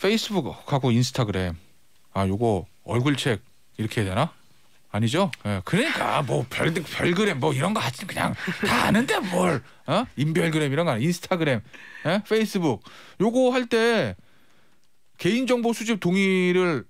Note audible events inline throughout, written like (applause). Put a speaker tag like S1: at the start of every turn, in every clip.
S1: 페이스북하고 인스타그램 아 요거 얼굴책 이렇게 해야 되나? 아니죠? 예, 그러니까 뭐 별, 별그램 뭐 이런 거 하지 그냥 다 아는데 뭘 어? 인별그램 이런 거 아니야. 인스타그램 예? 페이스북 요거 할 때 개인정보 수집 동의를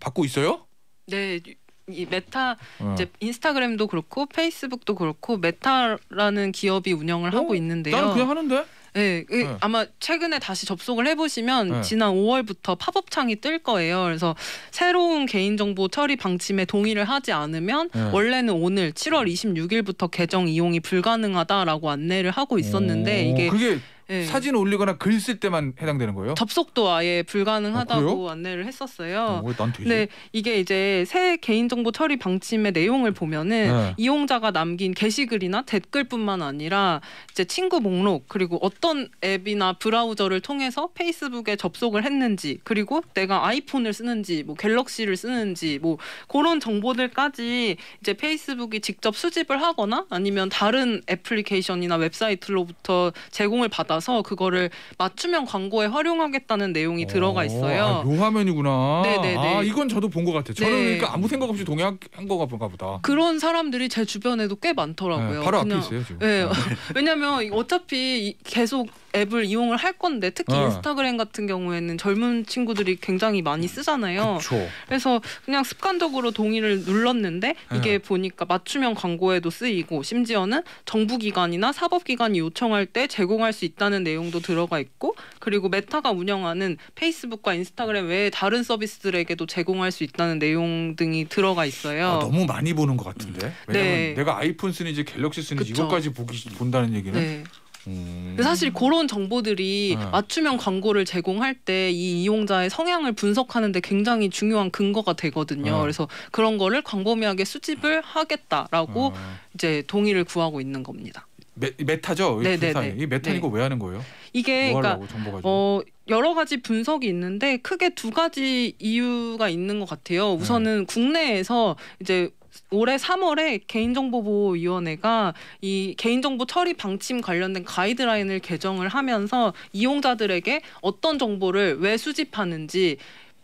S1: 받고 있어요?
S2: 네. 이 메타 어. 이제 인스타그램도 그렇고 페이스북도 그렇고 메타라는 기업이 운영을 어, 하고 있는데요. 나는 그냥 하는데. 네, 네. 아마 최근에 다시 접속을 해보시면 네. 지난 5월부터 팝업 창이 뜰 거예요. 그래서 새로운 개인정보 처리 방침에 동의를 하지 않으면 네. 원래는 오늘 7월 26일부터 계정 이용이 불가능하다라고 안내를 하고 있었는데 오, 이게 그게
S1: 네. 예. 사진 올리거나 글 쓸 때만 해당되는 거예요? 접속도 아예 불가능하다고 어,
S2: 안내를 했었어요. 어, 난 되지? 네, 이게 이제 새 개인정보 처리 방침의 내용을 보면은 네. 이용자가 남긴 게시글이나 댓글뿐만 아니라 이제 친구 목록 그리고 어떤 앱이나 브라우저를 통해서 페이스북에 접속을 했는지 그리고 내가 아이폰을 쓰는지 뭐 갤럭시를 쓰는지 뭐 그런 정보들까지 이제 페이스북이 직접 수집을 하거나 아니면 다른 애플리케이션이나 웹사이트로부터 제공을 받아 받서 그거를 맞춤형 광고에 활용하겠다는 내용이
S1: 들어가 어, 있어요. 아, 요 화면이구나. 네네네. 아 이건 저도 본 것 같아요. 저는 네. 그러니까 아무 생각 없이 동의한 거가 본가 보다.
S2: 그런 사람들이 제 주변에도 꽤 많더라고요. 네, 바로 그냥, 앞에 있어요 지금. 네. 네. (laughs) 왜냐하면 어차피 계속 앱을 이용을 할 건데 특히 어. 인스타그램 같은 경우에는 젊은 친구들이 굉장히 많이 쓰잖아요. 그쵸. 그래서 그냥 습관적으로 동의를 눌렀는데 이게 어. 보니까 맞춤형 광고에도 쓰이고 심지어는 정부기관이나 사법기관이 요청할 때 제공할 수 있다는 내용도 들어가 있고 그리고 메타가 운영하는 페이스북과 인스타그램 외에 다른 서비스들에게도 제공할 수 있다는 내용 등이 들어가 있어요. 아, 너무
S1: 많이 보는 것 같은데. 네. 왜냐면 네. 내가 아이폰 쓰는지 갤럭시 쓰는지 이것까지 보기 본다는 얘기는. 네. 음. 사실
S2: 그런 정보들이 네. 맞춤형 광고를 제공할 때 이 이용자의 성향을 분석하는데 굉장히 중요한 근거가 되거든요. 네. 그래서 그런 거를 광범위하게 수집을 하겠다라고 네. 이제 동의를 구하고 있는 겁니다.
S1: 메, 메타죠. 네네네. 이 메타는 거왜 하는 거예요? 이게 뭐 그러니까
S2: 어, 여러 가지 분석이 있는데 크게 두 가지 이유가 있는 것 같아요. 우선은 네. 국내에서 이제 올해 3월에 개인정보보호위원회가 이 개인정보 처리 방침 관련된 가이드라인을 개정을 하면서 이용자들에게 어떤 정보를 왜 수집하는지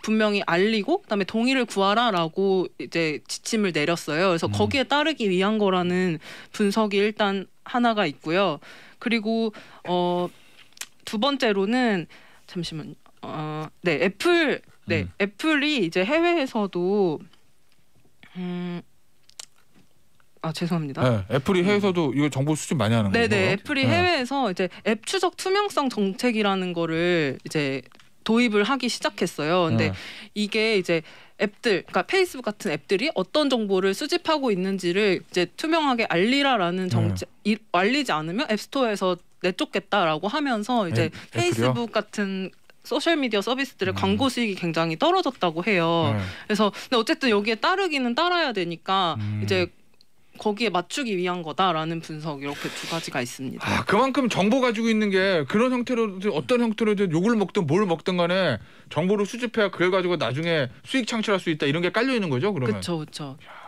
S2: 분명히 알리고 그다음에 동의를 구하라라고 이제 지침을 내렸어요. 그래서 음. 거기에 따르기 위한 거라는 분석이 일단 하나가 있고요. 그리고 어두 번째로는 잠시만 어네 애플 네 음. 애플이 이제 해외에서도 음아 죄송합니다. 네,
S1: 애플이 해외에서도 이거 정보 수집 많이 하는 거예요. 네네, 애플이 네.
S2: 해외에서 이제 앱 추적 투명성 정책이라는 거를 이제 도입을 하기 시작했어요. 근데 네. 이게 이제 앱들, 그러니까 페이스북 같은 앱들이 어떤 정보를 수집하고 있는지를 이제 투명하게 알리라라는 네. 정책, 이, 알리지 않으면 앱스토어에서 내쫓겠다라고 하면서 이제 앱, 페이스북 같은 소셜미디어 서비스들의 음. 광고 수익이 굉장히 떨어졌다고 해요. 네. 그래서 근데 어쨌든 여기에 따르기는 따라야 되니까 음. 이제 거기에 맞추기 위한 거다라는 분석 이렇게 두 가지가 있습니다.
S1: 아, 그만큼 정보 가지고 있는 게 그런 형태로든 어떤 형태로든 욕을 먹든 뭘 먹든 간에 정보를 수집해야 그걸 가지고 나중에 수익 창출할 수 있다 이런 게 깔려 있는 거죠, 그러면. 그렇죠.
S2: 그렇죠.